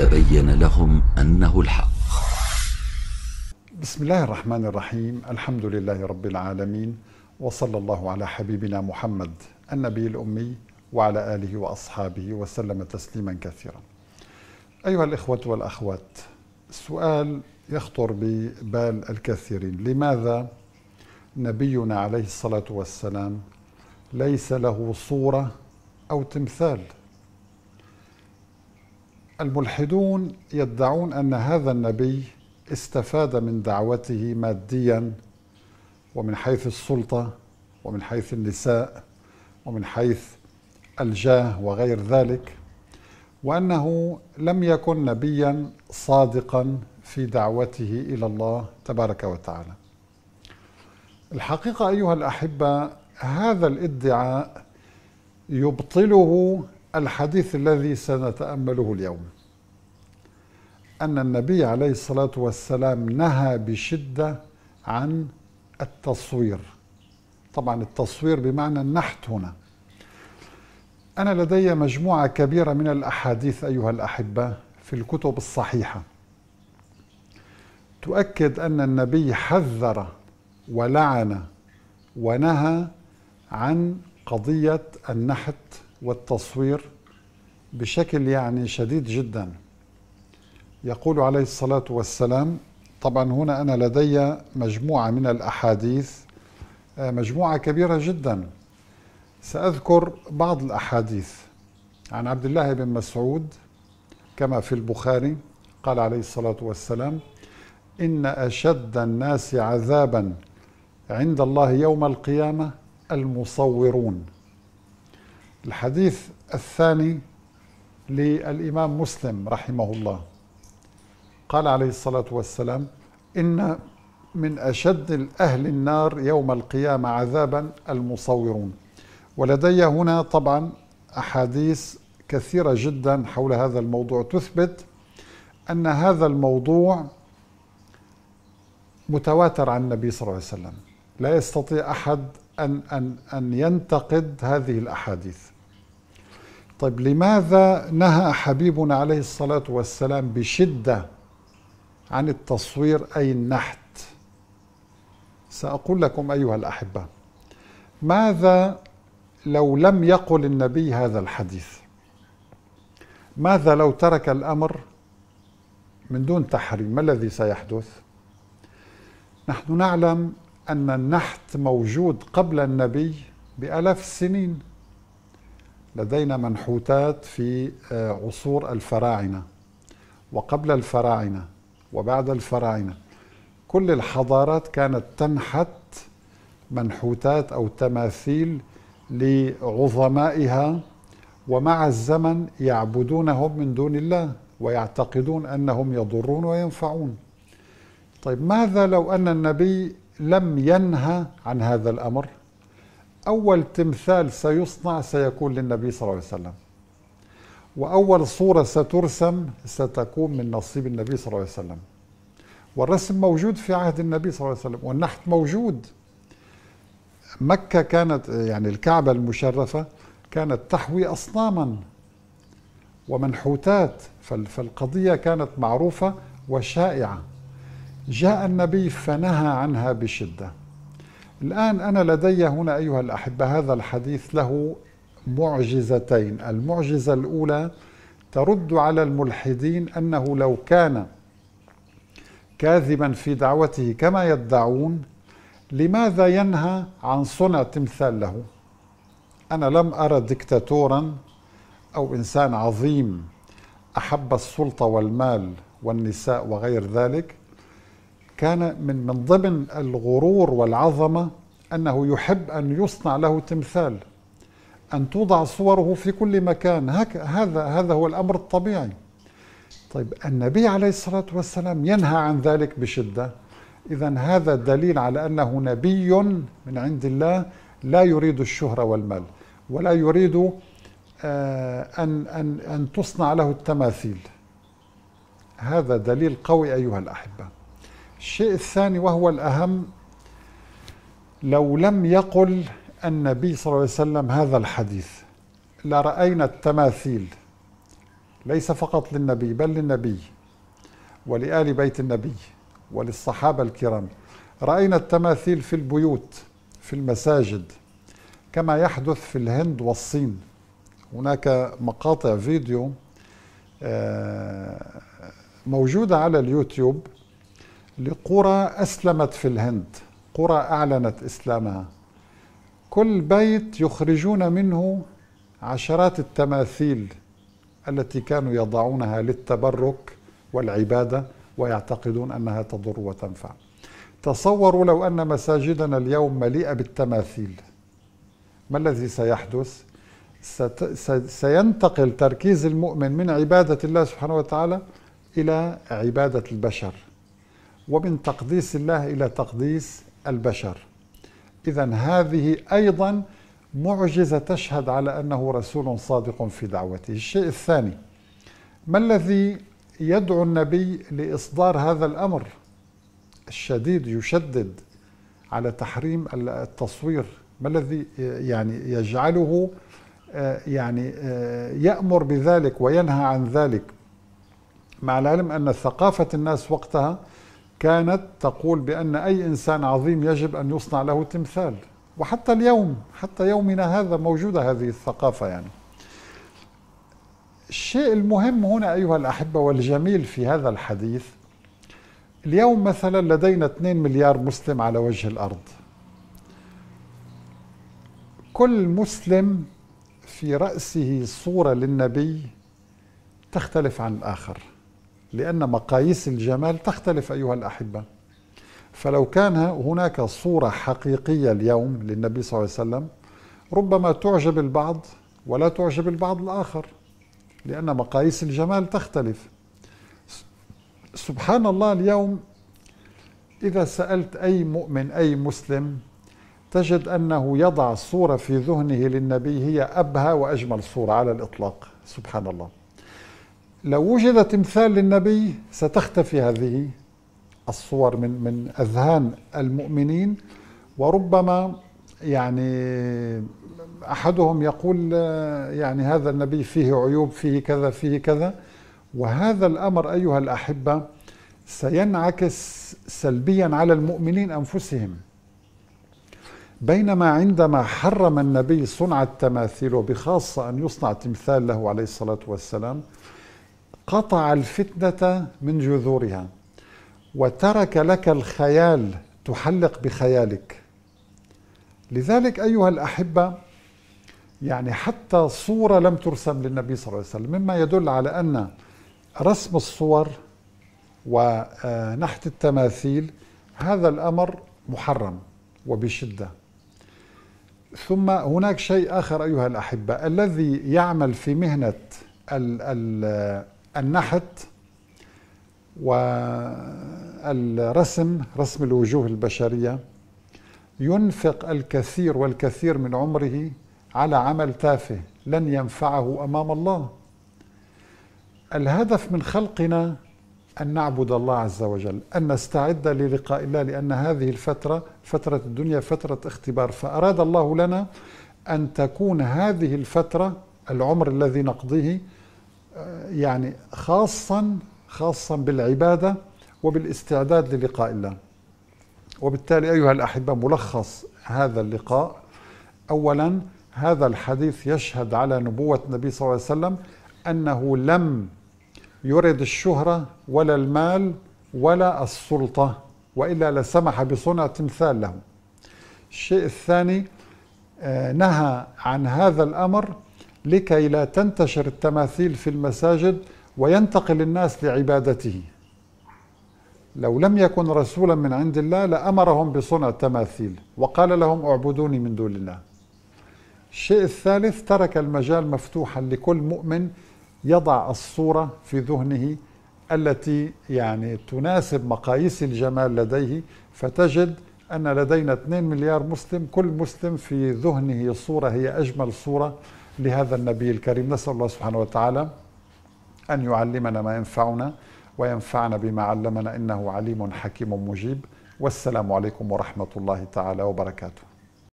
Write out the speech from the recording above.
تبين لهم أنه الحق بسم الله الرحمن الرحيم الحمد لله رب العالمين وصلى الله على حبيبنا محمد النبي الأمي وعلى آله وأصحابه وسلم تسليما كثيرا أيها الإخوة والأخوات السؤال يخطر ببال الكثيرين لماذا نبينا عليه الصلاة والسلام ليس له صورة أو تمثال الملحدون يدعون أن هذا النبي استفاد من دعوته ماديا ومن حيث السلطة ومن حيث النساء ومن حيث الجاه وغير ذلك وأنه لم يكن نبيا صادقا في دعوته إلى الله تبارك وتعالى الحقيقة أيها الأحبة هذا الادعاء يبطله الحديث الذي سنتأمله اليوم أن النبي عليه الصلاة والسلام نهى بشدة عن التصوير طبعا التصوير بمعنى النحت هنا أنا لدي مجموعة كبيرة من الأحاديث أيها الأحبة في الكتب الصحيحة تؤكد أن النبي حذر ولعن ونهى عن قضية النحت والتصوير بشكل يعني شديد جدا يقول عليه الصلاة والسلام طبعا هنا أنا لدي مجموعة من الأحاديث آه، مجموعة كبيرة جدا سأذكر بعض الأحاديث عن عبد الله بن مسعود كما في البخاري قال عليه الصلاة والسلام إن أشد الناس عذابا عند الله يوم القيامة المصورون الحديث الثاني للإمام مسلم رحمه الله قال عليه الصلاة والسلام إن من أشد الأهل النار يوم القيامة عذابا المصورون ولدي هنا طبعا أحاديث كثيرة جدا حول هذا الموضوع تثبت أن هذا الموضوع متواتر عن النبي صلى الله عليه وسلم لا يستطيع أحد أن, أن, أن ينتقد هذه الأحاديث طيب لماذا نهى حبيبنا عليه الصلاة والسلام بشدة عن التصوير أي النحت سأقول لكم أيها الأحبة ماذا لو لم يقل النبي هذا الحديث ماذا لو ترك الأمر من دون تحريم ما الذي سيحدث نحن نعلم أن النحت موجود قبل النبي بألاف السنين لدينا منحوتات في آه، عصور الفراعنة وقبل الفراعنة وبعد الفراعنة كل الحضارات كانت تنحت منحوتات أو تماثيل لعظمائها ومع الزمن يعبدونهم من دون الله ويعتقدون أنهم يضرون وينفعون طيب ماذا لو أن النبي لم ينهى عن هذا الأمر أول تمثال سيصنع سيكون للنبي صلى الله عليه وسلم وأول صورة سترسم ستكون من نصيب النبي صلى الله عليه وسلم والرسم موجود في عهد النبي صلى الله عليه وسلم والنحت موجود مكة كانت يعني الكعبة المشرفة كانت تحوي أصناما ومنحوتات فالقضية كانت معروفة وشائعة جاء النبي فنهى عنها بشدة الآن أنا لدي هنا أيها الأحبة هذا الحديث له معجزتين المعجزة الأولى ترد على الملحدين أنه لو كان كاذبا في دعوته كما يدعون لماذا ينهى عن صنع تمثال له أنا لم أرى دكتاتورا أو إنسان عظيم أحب السلطة والمال والنساء وغير ذلك كان من من ضمن الغرور والعظمه انه يحب ان يصنع له تمثال ان توضع صوره في كل مكان هك هذا هذا هو الامر الطبيعي طيب النبي عليه الصلاه والسلام ينهى عن ذلك بشده اذا هذا دليل على انه نبي من عند الله لا يريد الشهره والمال ولا يريد آه، أن أن أن تصنع له التماثيل هذا دليل قوي أيها الأحبة الشيء الثاني وهو الأهم لو لم يقل النبي صلى الله عليه وسلم هذا الحديث لرأينا التماثيل ليس فقط للنبي بل للنبي ولآل بيت النبي وللصحابة الكرام رأينا التماثيل في البيوت في المساجد كما يحدث في الهند والصين هناك مقاطع فيديو آه، موجودة على اليوتيوب لقرى أسلمت في الهند قرى أعلنت إسلامها كل بيت يخرجون منه عشرات التماثيل التي كانوا يضعونها للتبرك والعبادة ويعتقدون أنها تضر وتنفع تصوروا لو أن مساجدنا اليوم مليئة بالتماثيل ما الذي سيحدث؟ سينتقل تركيز المؤمن من عبادة الله سبحانه وتعالى إلى عبادة البشر ومن تقديس الله إلى تقديس البشر إذا هذه أيضا معجزة تشهد على أنه رسول صادق في دعوته الشيء الثاني ما الذي يدعو النبي لإصدار هذا الأمر الشديد يشدد على تحريم التصوير ما الذي يعني يجعله آه، يعني آه، يأمر بذلك وينهى عن ذلك مع العلم أن ثقافة الناس وقتها كانت تقول بأن أي إنسان عظيم يجب أن يصنع له تمثال وحتى اليوم حتى يومنا هذا موجودة هذه الثقافة يعني الشيء المهم هنا أيها الأحبة والجميل في هذا الحديث اليوم مثلا لدينا 2 مليار مسلم على وجه الأرض كل مسلم في رأسه صورة للنبي تختلف عن الآخر لأن مقاييس الجمال تختلف أيها الأحبة فلو كان هناك صورة حقيقية اليوم للنبي صلى الله عليه وسلم ربما تعجب البعض ولا تعجب البعض الآخر لأن مقاييس الجمال تختلف سبحان الله اليوم إذا سألت أي مؤمن أي مسلم تجد أنه يضع صورة في ذهنه للنبي هي أبهى وأجمل صورة على الإطلاق سبحان الله لو وجد تمثال للنبي ستختفي هذه الصور من من اذهان المؤمنين وربما يعني احدهم يقول يعني هذا النبي فيه عيوب فيه كذا فيه كذا وهذا الامر ايها الاحبه سينعكس سلبيا على المؤمنين انفسهم بينما عندما حرم النبي صنع التماثيل وبخاصه ان يصنع تمثال له عليه الصلاه والسلام قطع الفتنة من جذورها وترك لك الخيال تحلق بخيالك لذلك أيها الأحبة يعني حتى صورة لم ترسم للنبي صلى الله عليه وسلم مما يدل على أن رسم الصور ونحت آه، التماثيل هذا الأمر محرم وبشدة ثم هناك شيء آخر أيها الأحبة الذي يعمل في مهنة ال ال النحت والرسم رسم الوجوه البشرية ينفق الكثير والكثير من عمره على عمل تافه لن ينفعه أمام الله الهدف من خلقنا أن نعبد الله عز وجل أن نستعد للقاء الله لأن هذه الفترة فترة الدنيا فترة اختبار فأراد الله لنا أن تكون هذه الفترة العمر الذي نقضيه يعني خاصا خاصا بالعبادة وبالاستعداد للقاء الله وبالتالي أيها الأحبة ملخص هذا اللقاء أولا هذا الحديث يشهد على نبوة النبي صلى الله عليه وسلم أنه لم يرد الشهرة ولا المال ولا السلطة وإلا لسمح بصنع تمثال له الشيء الثاني آه، نهى عن هذا الأمر لكي لا تنتشر التماثيل في المساجد وينتقل الناس لعبادته لو لم يكن رسولا من عند الله لأمرهم بصنع تماثيل وقال لهم اعبدوني من دون الله الشيء الثالث ترك المجال مفتوحا لكل مؤمن يضع الصورة في ذهنه التي يعني تناسب مقاييس الجمال لديه فتجد أن لدينا 2 مليار مسلم كل مسلم في ذهنه صورة هي أجمل صورة لهذا النبي الكريم نسأل الله سبحانه وتعالى أن يعلمنا ما ينفعنا وينفعنا بما علمنا إنه عليم حكيم مجيب والسلام عليكم ورحمة الله تعالى وبركاته